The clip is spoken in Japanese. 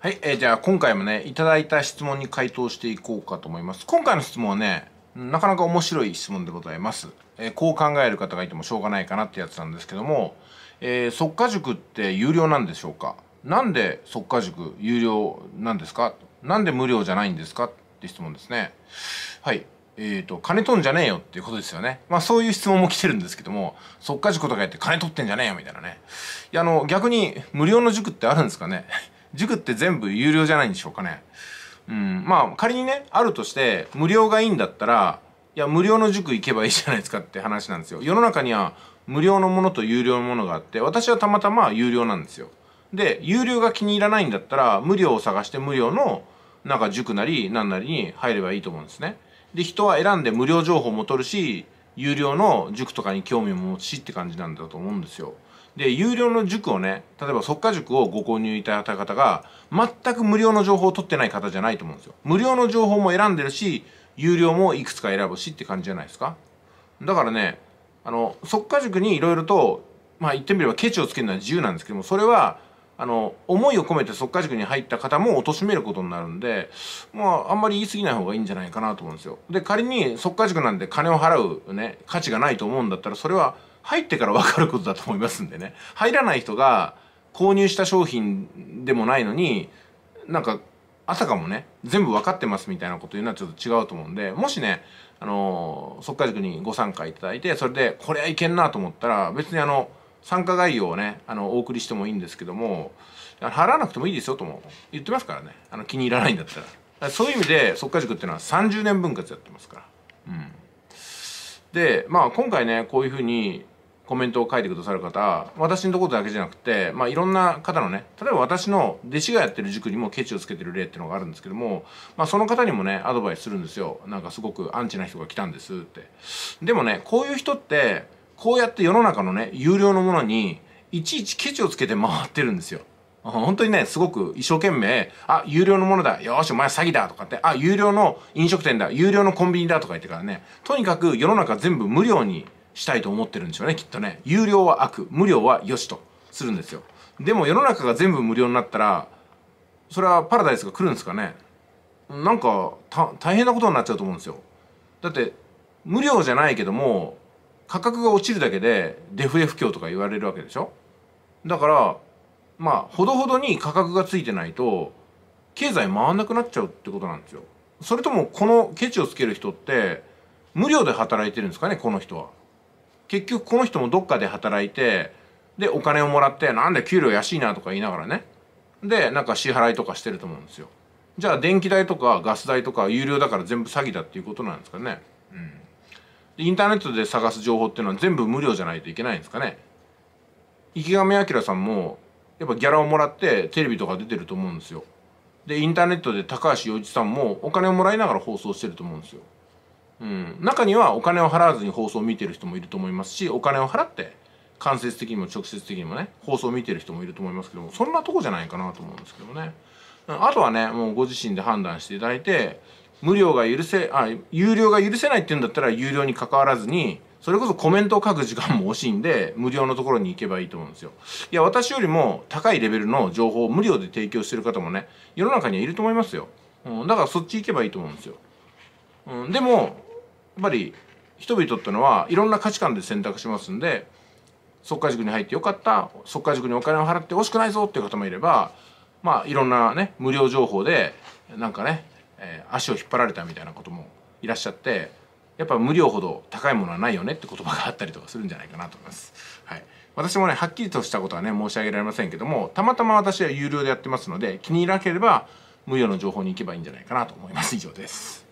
はい、えー、じゃあ今回もね、いただいた質問に回答していこうかと思います。今回の質問はね、なかなか面白い質問でございます。えー、こう考える方がいてもしょうがないかなってやつなんですけども、えー、速化塾って有料なんでしょうかなんで速化塾有料なんですかなんで無料じゃないんですかって質問ですね。はい。えっ、ー、と、金取んじゃねえよっていうことですよね。まあそういう質問も来てるんですけども、速化塾とかやって金取ってんじゃねえよみたいなね。いや、あの、逆に無料の塾ってあるんですかね塾って全部有料じゃないんでしょうかね。うん、まあ仮にね、あるとして無料がいいんだったら、いや無料の塾行けばいいじゃないですかって話なんですよ。世の中には無料のものと有料のものがあって、私はたまたま有料なんですよ。で、有料が気に入らないんだったら、無料を探して無料の、なんか塾なり何なりに入ればいいと思うんですね。で、人は選んで無料情報も取るし、有料の塾とかに興味も持つしって感じなんだと思うんですよ。で、有料の塾をね、例えば即家塾をご購入いただいた方が、全く無料の情報を取ってない方じゃないと思うんですよ。無料の情報も選んでるし、有料もいくつか選ぶしって感じじゃないですか。だからね、あの、即家塾にいろいろと、まあ言ってみればケチをつけるのは自由なんですけども、それは、あの、思いを込めて即家塾に入った方も貶めることになるんで、まあ、あんまり言い過ぎない方がいいんじゃないかなと思うんですよ。で、仮に即家塾なんで金を払うね、価値がないと思うんだったら、それは入ってから分かることだと思いますんでね入らない人が購入した商品でもないのになんかあたかもね全部分かってますみたいなこと言うのはちょっと違うと思うんでもしねあの即稼塾にご参加いただいてそれでこれはいけんなと思ったら別にあの参加概要をねあのお送りしてもいいんですけども払わなくてもいいですよとも言ってますからねあの気に入らないんだったらそういう意味で即稼塾っていうのは30年分割やってますからうんでまあ今回ねこういうふうにコメントを書いてくださる方私のところだけじゃなくて、まあ、いろんな方のね例えば私の弟子がやってる塾にもケチをつけてる例っていうのがあるんですけども、まあ、その方にもねアドバイスするんですよなんかすごくアンチな人が来たんですってでもねこういう人ってこうやって世の中のね有料のものにいちいちケチをつけて回ってるんですよ本当にね、すごく一生懸命、あ、有料のものだ、よし、お前詐欺だとかって、あ、有料の飲食店だ、有料のコンビニだとか言ってからね、とにかく世の中全部無料にしたいと思ってるんでしょうねきっとね有料は悪無料は良しとするんですよでも世の中が全部無料になったらそれはパラダイスが来るんですかねなんか大変なことになっちゃうと思うんですよだって無料じゃないけども価格が落ちるだけでデフレ不況とか言われるわけでしょだからまあほどほどに価格がついてないと経済回んなくなっちゃうってことなんですよそれともこのケチをつける人って無料で働いてるんですかねこの人は結局この人もどっかで働いてでお金をもらってなんで給料安いなとか言いながらねでなんか支払いとかしてると思うんですよじゃあ電気代とかガス代とか有料だから全部詐欺だっていうことなんですかねうんインターネットで探す情報っていうのは全部無料じゃないといけないんですかね池上彰さんもやっぱギャラをもらってテレビとか出てると思うんですよでインターネットで高橋陽一さんもお金をもらいながら放送してると思うんですようん、中にはお金を払わずに放送を見てる人もいると思いますしお金を払って間接的にも直接的にもね放送を見てる人もいると思いますけどもそんなとこじゃないかなと思うんですけどねあとはねもうご自身で判断していただいて無料が許せあ有料が許せないっていうんだったら有料に関わらずにそれこそコメントを書く時間も惜しいんで無料のところに行けばいいと思うんですよいや私よりも高いレベルの情報を無料で提供してる方もね世の中にはいると思いますよ、うん、だからそっち行けばいいと思うんですよ、うん、でもぱり人々ってのはいろんな価値観で選択しますんで即稼塾に入ってよかった即稼塾にお金を払ってほしくないぞっていう方もいればまあいろんなね無料情報でなんかね、えー、足を引っ張られたみたいなこともいらっしゃってやっぱ無料ほど高いものはないよねって言葉があったりとかするんじゃないかなと思います。はい、私もねはっきりとしたことはね申し上げられませんけどもたまたま私は有料でやってますので気に入らなければ無料の情報に行けばいいんじゃないかなと思います。以上です。